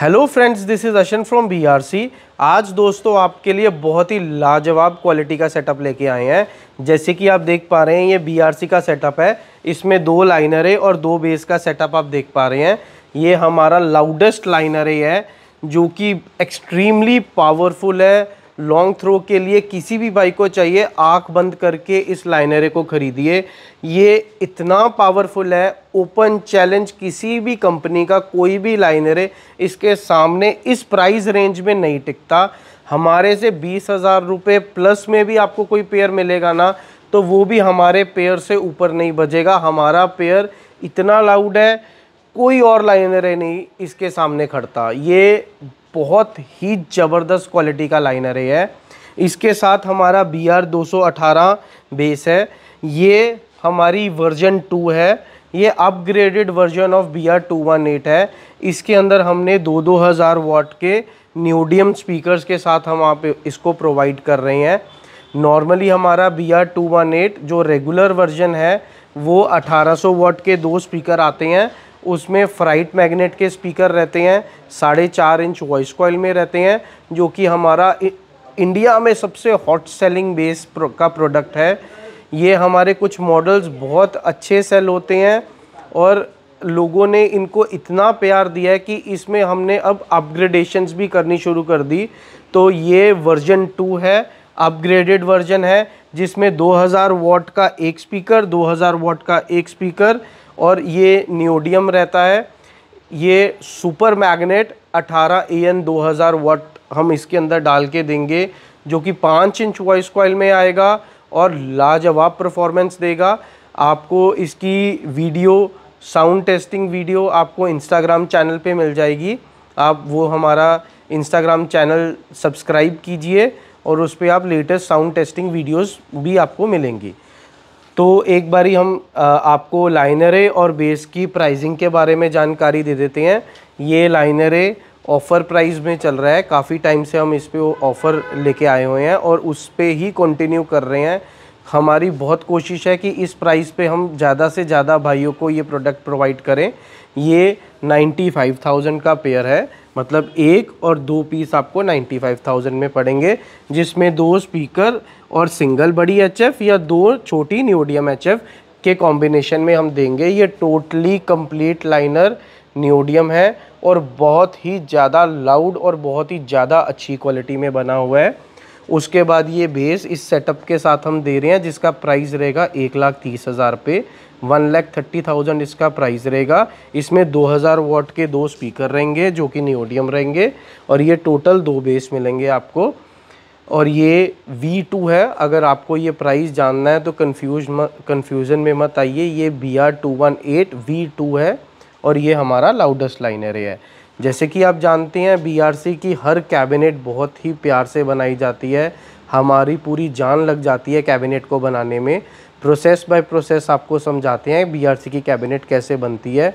hello friends this is Ashan from BRC आज दोस्तों आपके लिए बहुत ही लाजवाब क्वालिटी का सेटअप लेके आए हैं जैसे कि आप देख पा रहे हैं ये बीआरसी का सेटअप है इसमें दो लाइनर है और दो बेस का सेटअप आप देख पा रहे हैं ये हमारा लाउडेस्ट लाइनर है जो कि एक्सट्रीमली पावरफुल है लॉन्ग थ्रो के लिए किसी भी भाई को चाहिए आँख बंद करके इस लाइनरे को ख़रीदिए ये इतना पावरफुल है ओपन चैलेंज किसी भी कंपनी का कोई भी लाइनरे इसके सामने इस प्राइस रेंज में नहीं टिकता हमारे से बीस हज़ार रुपये प्लस में भी आपको कोई पेयर मिलेगा ना तो वो भी हमारे पेयर से ऊपर नहीं बजेगा हमारा पेयर इतना लाउड है कोई और लाइनरे नहीं इसके सामने खड़ता ये बहुत ही ज़बरदस्त क्वालिटी का लाइनर है इसके साथ हमारा बी आर दो बेस है ये हमारी वर्जन टू है ये upgraded version of B R two one eight है इसके अंदर हमने दो दो हज़ार वाट के न्यूडियम स्पीकर्स के साथ हम आप इसको प्रोवाइड कर रहे हैं नॉर्मली हमारा B R two one eight जो रेगुलर वर्जन है वो 1800 वाट के दो स्पीकर आते हैं उसमें फ्राइट मैग्नेट के स्पीकर रहते हैं साढ़े चार इंच वॉइस कॉयल में रहते हैं जो कि हमारा इंडिया में सबसे हॉट सेलिंग बेस का प्रोडक्ट है ये हमारे कुछ मॉडल्स बहुत अच्छे सेल होते हैं और लोगों ने इनको इतना प्यार दिया है कि इसमें हमने अब अपग्रेडेशंस भी करनी शुरू कर दी तो ये वर्जन टू है अपग्रेडेड वर्जन है जिसमें 2000 वॉट का एक स्पीकर 2000 वॉट का एक स्पीकर और ये नियोडियम रहता है ये सुपर मैग्नेट 18 ए एन दो हम इसके अंदर डाल के देंगे जो कि पाँच इंच वॉइस कॉयल में आएगा और लाजवाब परफॉर्मेंस देगा आपको इसकी वीडियो साउंड टेस्टिंग वीडियो आपको इंस्टाग्राम चैनल पे मिल जाएगी आप वो हमारा इंस्टाग्राम चैनल सब्सक्राइब कीजिए और उस पर आप लेटेस्ट साउंड टेस्टिंग वीडियोस भी आपको मिलेंगी तो एक बारी हम आपको लाइनरे और बेस की प्राइसिंग के बारे में जानकारी दे देते हैं ये लाइनरे ऑफ़र प्राइस में चल रहा है काफ़ी टाइम से हम इस पर ऑफ़र लेके आए हुए हैं और उस पर ही कंटिन्यू कर रहे हैं हमारी बहुत कोशिश है कि इस प्राइस पे हम ज़्यादा से ज़्यादा भाइयों को ये प्रोडक्ट प्रोवाइड करें ये 95,000 का पेयर है मतलब एक और दो पीस आपको 95,000 में पड़ेंगे जिसमें दो स्पीकर और सिंगल बड़ी एचएफ या दो छोटी एच एचएफ के कॉम्बिनेशन में हम देंगे ये टोटली कंप्लीट लाइनर न्योडियम है और बहुत ही ज़्यादा लाउड और बहुत ही ज़्यादा अच्छी क्वालिटी में बना हुआ है उसके बाद ये बेस इस सेटअप के साथ हम दे रहे हैं जिसका प्राइस रहेगा एक लाख तीस हज़ार रुपये वन लैख थर्टी थाउजेंड इसका प्राइस रहेगा इसमें दो हज़ार वॉट के दो स्पीकर रहेंगे जो कि नियोडियम रहेंगे और ये टोटल दो बेस मिलेंगे आपको और ये V2 है अगर आपको ये प्राइस जानना है तो कन्फ्यूज कन्फ्यूज़न में मत आइए ये B R two one eight V two है और ये हमारा लाउडेस्ट लाइनर है जैसे कि आप जानते हैं बीआरसी की हर कैबिनेट बहुत ही प्यार से बनाई जाती है हमारी पूरी जान लग जाती है कैबिनेट को बनाने में प्रोसेस बाय प्रोसेस आपको समझाते हैं बीआरसी की कैबिनेट कैसे बनती है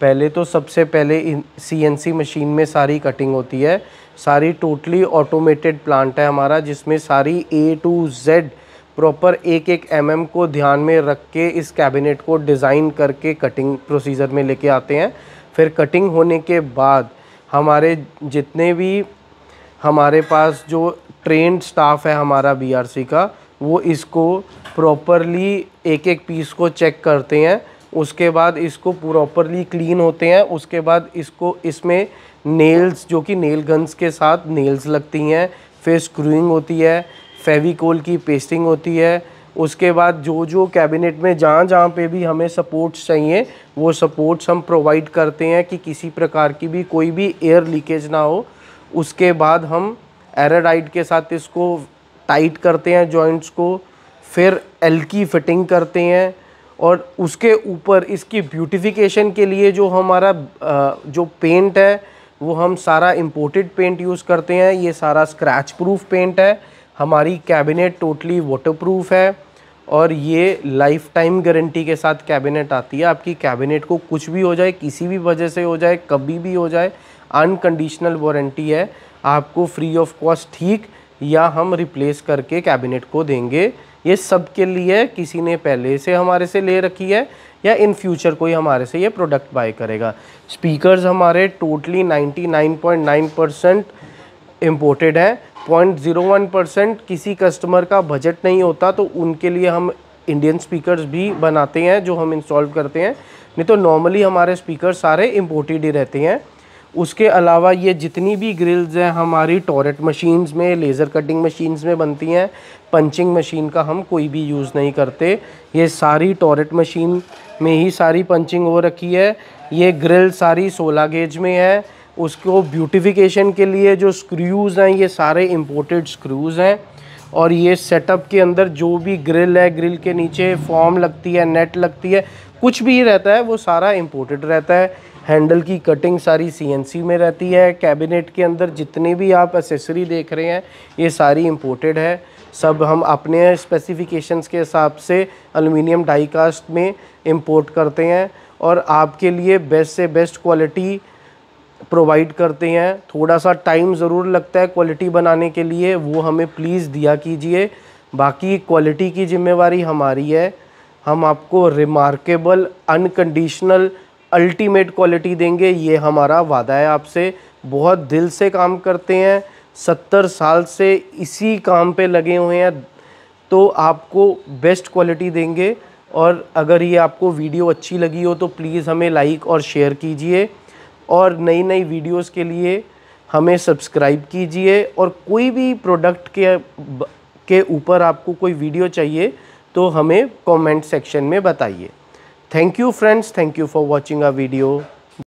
पहले तो सबसे पहले सीएनसी मशीन में सारी कटिंग होती है सारी टोटली ऑटोमेटेड प्लांट है हमारा जिसमें सारी ए टू जेड प्रॉपर एक एक एम mm को ध्यान में रख के इस कैबिनेट को डिज़ाइन करके कटिंग प्रोसीजर में लेके आते हैं फिर कटिंग होने के बाद हमारे जितने भी हमारे पास जो ट्रेंड स्टाफ है हमारा बीआरसी का वो इसको प्रॉपरली एक एक पीस को चेक करते हैं उसके बाद इसको प्रॉपरली क्लीन होते हैं उसके बाद इसको इसमें नेल्स जो कि नेल गन्स के साथ नेल्स लगती हैं फिर स्क्रूइंग होती है फेविकोल की पेस्टिंग होती है उसके बाद जो जो कैबिनेट में जहाँ जहाँ पे भी हमें सपोर्ट्स चाहिए वो सपोर्ट्स हम प्रोवाइड करते हैं कि किसी प्रकार की भी कोई भी एयर लीकेज ना हो उसके बाद हम एरराइड के साथ इसको टाइट करते हैं जॉइंट्स को फिर एल की फिटिंग करते हैं और उसके ऊपर इसकी ब्यूटिफिकेशन के लिए जो हमारा जो पेंट है वो हम सारा इम्पोर्टेड पेंट यूज़ करते हैं ये सारा स्क्रैच प्रूफ पेंट है हमारी कैबिनेट टोटली वाटर प्रूफ है और ये लाइफ टाइम गारंटी के साथ कैबिनेट आती है आपकी कैबिनेट को कुछ भी हो जाए किसी भी वजह से हो जाए कभी भी हो जाए अनकंडीशनल वारंटी है आपको फ्री ऑफ कॉस्ट ठीक या हम रिप्लेस करके कैबिनेट को देंगे ये सब के लिए किसी ने पहले से हमारे से ले रखी है या इन फ्यूचर कोई हमारे से ये प्रोडक्ट बाय करेगा स्पीकर्स हमारे टोटली 99.9 परसेंट इम्पोर्टेड हैं वन परसेंट किसी कस्टमर का बजट नहीं होता तो उनके लिए हम इंडियन स्पीकर्स भी बनाते हैं जो हम इंस्टॉल करते हैं नहीं तो नॉर्मली हमारे स्पीकर सारे इम्पोर्टेड ही रहते हैं उसके अलावा ये जितनी भी ग्रिल्स हैं हमारी टॉरेट मशीन्स में लेज़र कटिंग मशीन्स में बनती हैं पंचिंग मशीन का हम कोई भी यूज़ नहीं करते ये सारी टॉरेट मशीन में ही सारी पंचिंग हो रखी है ये ग्रिल सारी सोलह गेज में है उसको ब्यूटिफिकेशन के लिए जो स्क्रूज़ हैं ये सारे इम्पोर्टेड स्क्रूज़ हैं और ये सेटअप के अंदर जो भी ग्रिल है ग्रिल के नीचे फॉर्म लगती है नेट लगती है कुछ भी रहता है वो सारा इम्पोर्टेड रहता है हैंडल की कटिंग सारी सीएनसी में रहती है कैबिनेट के अंदर जितने भी आप एसेसरी देख रहे हैं ये सारी इम्पोर्टेड है सब हम अपने स्पेसिफिकेशंस के हिसाब से अलमिनियम डाईकास्ट में इंपोर्ट करते हैं और आपके लिए बेस्ट से बेस्ट क्वालिटी प्रोवाइड करते हैं थोड़ा सा टाइम ज़रूर लगता है क्वालिटी बनाने के लिए वो हमें प्लीज़ दिया कीजिए बाकी क्वालिटी की जिम्मेवारी हमारी है हम आपको रिमार्केबल अनकंडीशनल अल्टीमेट क्वालिटी देंगे ये हमारा वादा है आपसे बहुत दिल से काम करते हैं सत्तर साल से इसी काम पे लगे हुए हैं तो आपको बेस्ट क्वालिटी देंगे और अगर ये आपको वीडियो अच्छी लगी हो तो प्लीज़ हमें लाइक और शेयर कीजिए और नई नई वीडियोस के लिए हमें सब्सक्राइब कीजिए और कोई भी प्रोडक्ट के के ऊपर आपको कोई वीडियो चाहिए तो हमें कमेंट सेक्शन में बताइए thank you friends thank you for watching a video